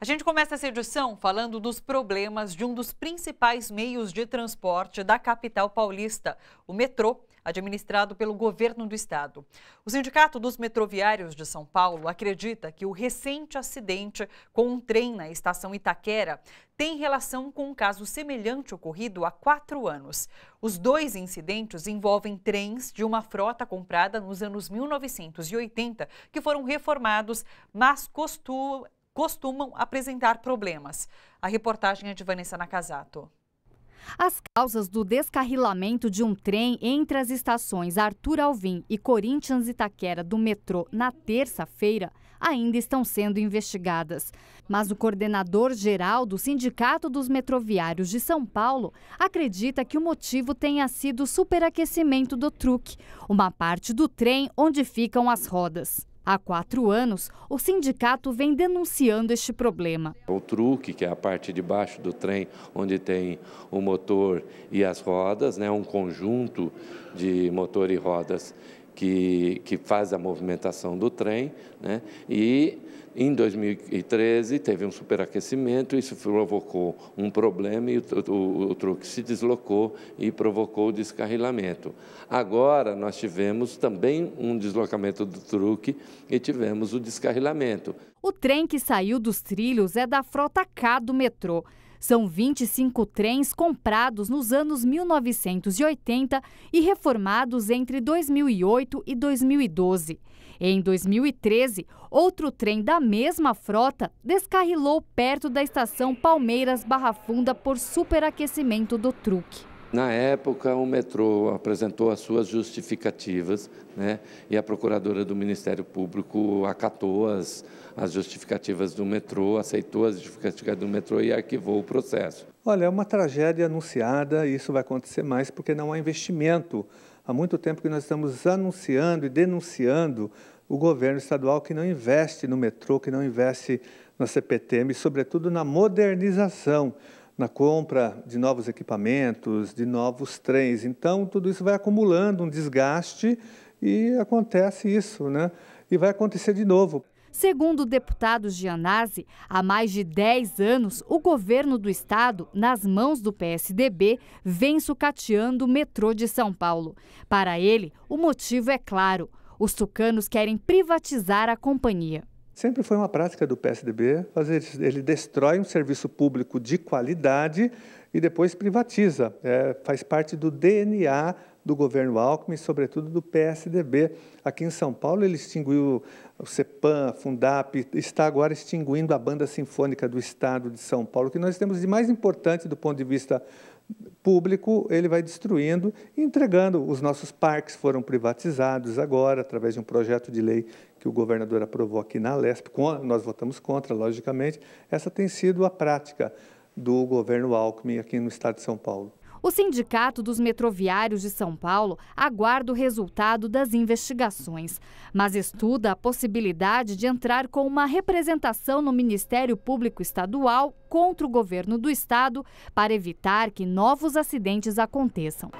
A gente começa essa edição falando dos problemas de um dos principais meios de transporte da capital paulista, o metrô, administrado pelo governo do estado. O Sindicato dos Metroviários de São Paulo acredita que o recente acidente com um trem na estação Itaquera tem relação com um caso semelhante ocorrido há quatro anos. Os dois incidentes envolvem trens de uma frota comprada nos anos 1980, que foram reformados, mas costumam costumam apresentar problemas. A reportagem é de Vanessa Nakazato. As causas do descarrilamento de um trem entre as estações Arthur Alvim e Corinthians Itaquera do metrô na terça-feira ainda estão sendo investigadas. Mas o coordenador geral do Sindicato dos Metroviários de São Paulo acredita que o motivo tenha sido o superaquecimento do truque, uma parte do trem onde ficam as rodas. Há quatro anos, o sindicato vem denunciando este problema. O truque, que é a parte de baixo do trem, onde tem o motor e as rodas, né, um conjunto de motor e rodas que, que faz a movimentação do trem, né? e em 2013 teve um superaquecimento, isso provocou um problema e o, o, o truque se deslocou e provocou o descarrilamento. Agora nós tivemos também um deslocamento do truque e tivemos o descarrilamento. O trem que saiu dos trilhos é da frota K do metrô. São 25 trens comprados nos anos 1980 e reformados entre 2008 e 2012. Em 2013, outro trem da mesma frota descarrilou perto da estação Palmeiras Barra Funda por superaquecimento do truque. Na época, o metrô apresentou as suas justificativas né, e a procuradora do Ministério Público acatou as, as justificativas do metrô, aceitou as justificativas do metrô e arquivou o processo. Olha, é uma tragédia anunciada e isso vai acontecer mais porque não há investimento. Há muito tempo que nós estamos anunciando e denunciando o governo estadual que não investe no metrô, que não investe na CPTM e, sobretudo, na modernização na compra de novos equipamentos, de novos trens. Então, tudo isso vai acumulando um desgaste e acontece isso, né? E vai acontecer de novo. Segundo o deputado Gianazzi, há mais de 10 anos, o governo do estado, nas mãos do PSDB, vem sucateando o metrô de São Paulo. Para ele, o motivo é claro: os tucanos querem privatizar a companhia. Sempre foi uma prática do PSDB fazer isso. Ele destrói um serviço público de qualidade e depois privatiza. É, faz parte do DNA do governo Alckmin, sobretudo do PSDB. Aqui em São Paulo, ele extinguiu o CEPAM, a Fundap, está agora extinguindo a Banda Sinfônica do Estado de São Paulo, que nós temos de mais importante do ponto de vista público, ele vai destruindo e entregando. Os nossos parques foram privatizados agora, através de um projeto de lei que o governador aprovou aqui na Lesp, nós votamos contra, logicamente, essa tem sido a prática do governo Alckmin aqui no estado de São Paulo. O Sindicato dos Metroviários de São Paulo aguarda o resultado das investigações, mas estuda a possibilidade de entrar com uma representação no Ministério Público Estadual contra o governo do estado para evitar que novos acidentes aconteçam.